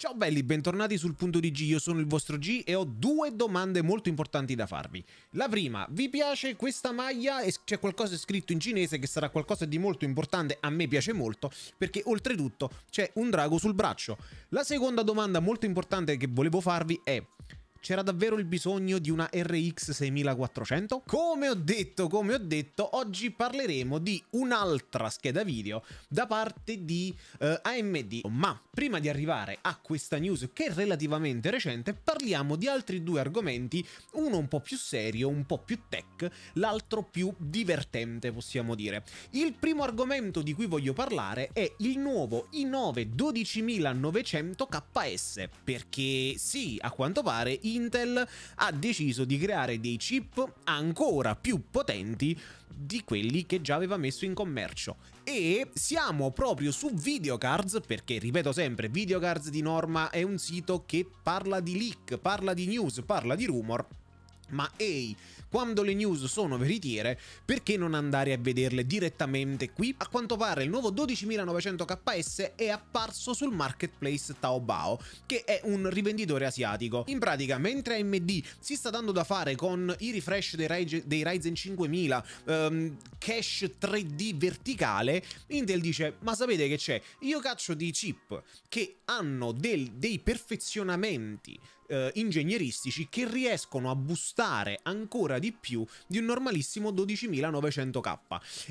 Ciao belli, bentornati sul punto di G, io sono il vostro G e ho due domande molto importanti da farvi. La prima, vi piace questa maglia c'è qualcosa scritto in cinese che sarà qualcosa di molto importante, a me piace molto, perché oltretutto c'è un drago sul braccio. La seconda domanda molto importante che volevo farvi è, c'era davvero il bisogno di una RX 6400? Come ho detto, come ho detto, oggi parleremo di un'altra scheda video da parte di eh, AMD. Ma prima di arrivare a questa news che è relativamente recente, parliamo di altri due argomenti, uno un po' più serio, un po' più tech, l'altro più divertente, possiamo dire. Il primo argomento di cui voglio parlare è il nuovo i9 12900 KS, perché sì, a quanto pare Intel ha deciso di creare dei chip ancora più potenti di quelli che già aveva messo in commercio. E siamo proprio su Videocards, perché ripeto sempre, Videocards di norma è un sito che parla di leak, parla di news, parla di rumor ma ehi, quando le news sono veritiere, perché non andare a vederle direttamente qui? A quanto pare il nuovo 12900KS è apparso sul marketplace Taobao, che è un rivenditore asiatico. In pratica, mentre AMD si sta dando da fare con i refresh dei, Ryzen, dei Ryzen 5000, um, ehm, cache 3D verticale, Intel dice, ma sapete che c'è? Io caccio dei chip che hanno del, dei perfezionamenti eh, ingegneristici che riescono a boostare ancora di più di un normalissimo 12900K.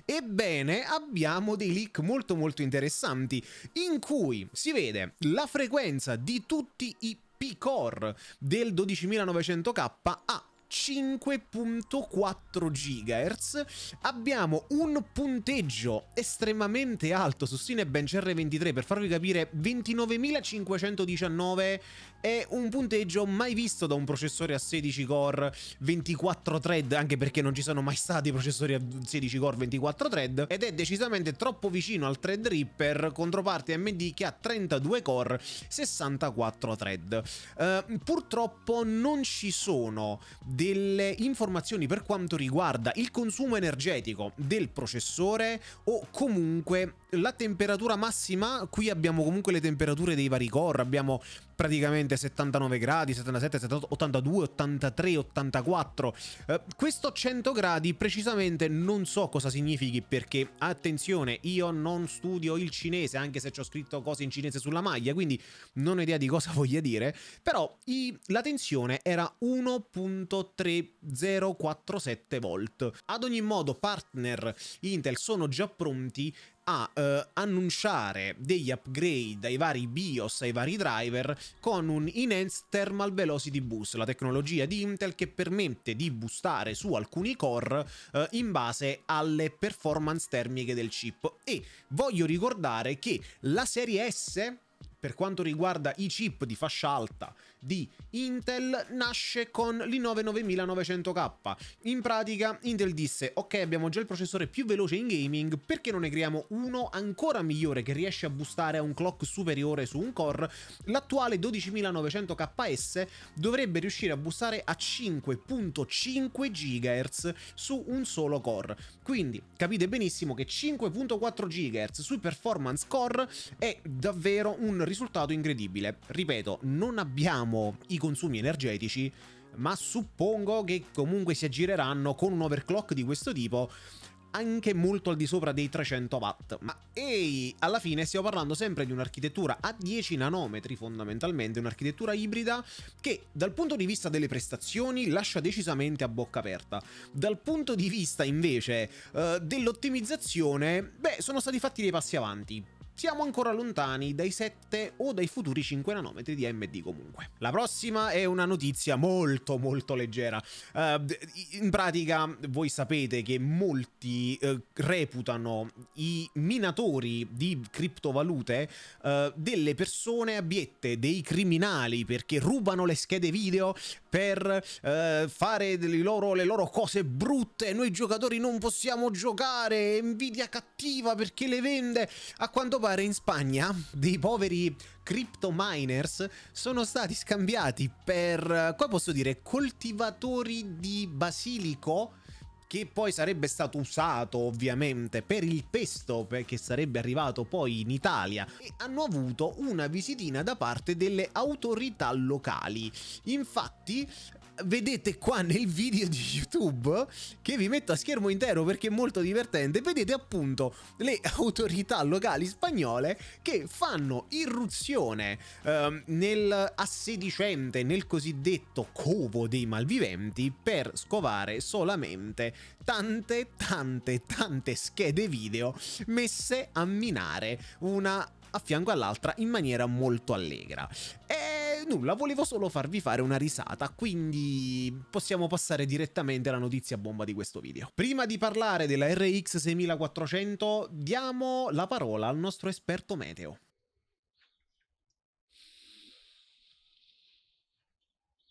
Ebbene, abbiamo dei leak molto molto interessanti in cui si vede la frequenza di tutti i P-Core del 12900K a 5.4 GHz. Abbiamo un punteggio estremamente alto su Cinebench R23, per farvi capire 29.519 è un punteggio mai visto da un processore a 16 core 24 thread, anche perché non ci sono mai stati processori a 16 core 24 thread, ed è decisamente troppo vicino al Threadripper controparte AMD che ha 32 core 64 thread. Uh, purtroppo non ci sono delle informazioni per quanto riguarda il consumo energetico del processore o comunque la temperatura massima. Qui abbiamo comunque le temperature dei vari core, abbiamo praticamente 79 gradi, 77, 78, 82, 83, 84. Eh, questo 100 gradi precisamente non so cosa significhi perché, attenzione, io non studio il cinese, anche se ci ho scritto cose in cinese sulla maglia, quindi non ho idea di cosa voglia dire, però i, la tensione era 1.3047 volt. Ad ogni modo, partner Intel sono già pronti a eh, annunciare degli upgrade ai vari BIOS, ai vari driver con un Enhanced Thermal Velocity Boost, la tecnologia di Intel che permette di boostare su alcuni core eh, in base alle performance termiche del chip. E voglio ricordare che la serie S per quanto riguarda i chip di fascia alta di Intel nasce con l'i9 9900K. In pratica Intel disse ok abbiamo già il processore più veloce in gaming, perché non ne creiamo uno ancora migliore che riesce a boostare a un clock superiore su un core? L'attuale 12900KS dovrebbe riuscire a boostare a 5.5 GHz su un solo core. Quindi capite benissimo che 5.4 GHz su performance core è davvero un risultato incredibile. Ripeto, non abbiamo diciamo, i consumi energetici, ma suppongo che comunque si aggireranno con un overclock di questo tipo anche molto al di sopra dei 300 watt. Ma ehi, alla fine stiamo parlando sempre di un'architettura a 10 nanometri fondamentalmente, un'architettura ibrida che dal punto di vista delle prestazioni lascia decisamente a bocca aperta. Dal punto di vista invece eh, dell'ottimizzazione, beh, sono stati fatti dei passi avanti siamo ancora lontani dai 7 o dai futuri 5 nanometri di AMD comunque. La prossima è una notizia molto molto leggera. Uh, in pratica voi sapete che molti uh, reputano i minatori di criptovalute uh, delle persone abiette, dei criminali perché rubano le schede video per fare loro, le loro cose brutte. Noi giocatori non possiamo giocare, Nvidia cattiva perché le vende. A quanto pare trovare in Spagna dei poveri crypto miners sono stati scambiati per, qua posso dire, coltivatori di basilico che poi sarebbe stato usato ovviamente per il pesto che sarebbe arrivato poi in Italia e hanno avuto una visitina da parte delle autorità locali. Infatti vedete qua nel video di YouTube che vi metto a schermo intero perché è molto divertente, vedete appunto le autorità locali spagnole che fanno irruzione ehm, nel assedicente, nel cosiddetto covo dei malviventi per scovare solamente tante, tante, tante schede video messe a minare una a fianco all'altra in maniera molto allegra. E nulla, volevo solo farvi fare una risata, quindi possiamo passare direttamente alla notizia bomba di questo video. Prima di parlare della RX 6400, diamo la parola al nostro esperto meteo.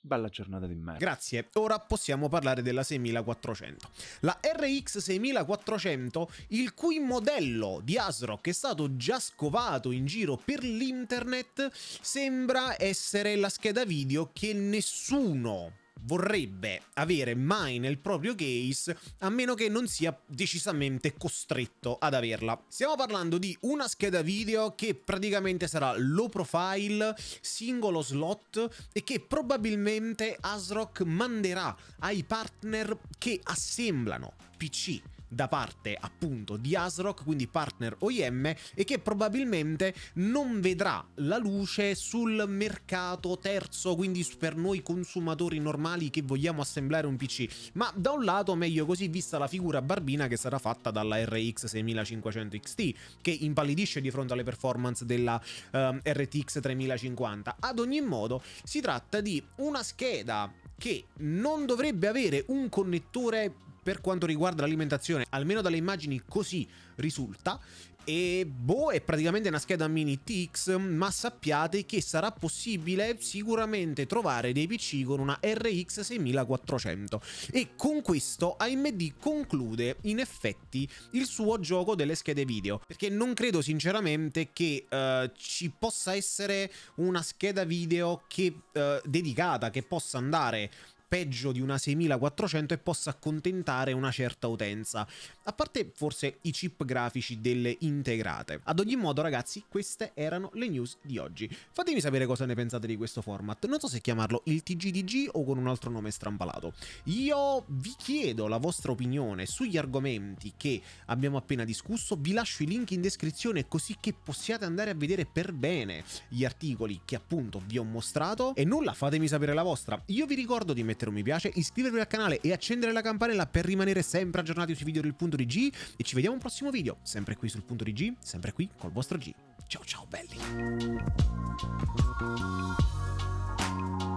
Bella giornata di merda. Grazie. Ora possiamo parlare della 6400. La RX 6400, il cui modello di ASRock è stato già scovato in giro per l'internet, sembra essere la scheda video che nessuno vorrebbe avere mai nel proprio case a meno che non sia decisamente costretto ad averla. Stiamo parlando di una scheda video che praticamente sarà low profile, singolo slot e che probabilmente ASRock manderà ai partner che assemblano PC da parte appunto di ASRock, quindi partner OIM, e che probabilmente non vedrà la luce sul mercato terzo, quindi per noi consumatori normali che vogliamo assemblare un PC. Ma da un lato meglio così vista la figura barbina che sarà fatta dalla RX 6500 XT, che impallidisce di fronte alle performance della um, RTX 3050. Ad ogni modo si tratta di una scheda che non dovrebbe avere un connettore per quanto riguarda l'alimentazione, almeno dalle immagini così risulta. E boh, è praticamente una scheda mini TX, ma sappiate che sarà possibile sicuramente trovare dei PC con una RX 6400. E con questo AMD conclude in effetti il suo gioco delle schede video, perché non credo sinceramente che uh, ci possa essere una scheda video che, uh, dedicata, che possa andare peggio di una 6400 e possa accontentare una certa utenza, a parte forse i chip grafici delle integrate. Ad ogni modo ragazzi queste erano le news di oggi. Fatemi sapere cosa ne pensate di questo format, non so se chiamarlo il TGDG o con un altro nome strampalato. Io vi chiedo la vostra opinione sugli argomenti che abbiamo appena discusso, vi lascio i link in descrizione così che possiate andare a vedere per bene gli articoli che appunto vi ho mostrato e nulla fatemi sapere la vostra. Io vi ricordo di mettere mettere un mi piace, iscrivervi al canale e accendere la campanella per rimanere sempre aggiornati sui video del punto di G e ci vediamo al prossimo video, sempre qui sul punto di G, sempre qui col vostro G. Ciao ciao belli!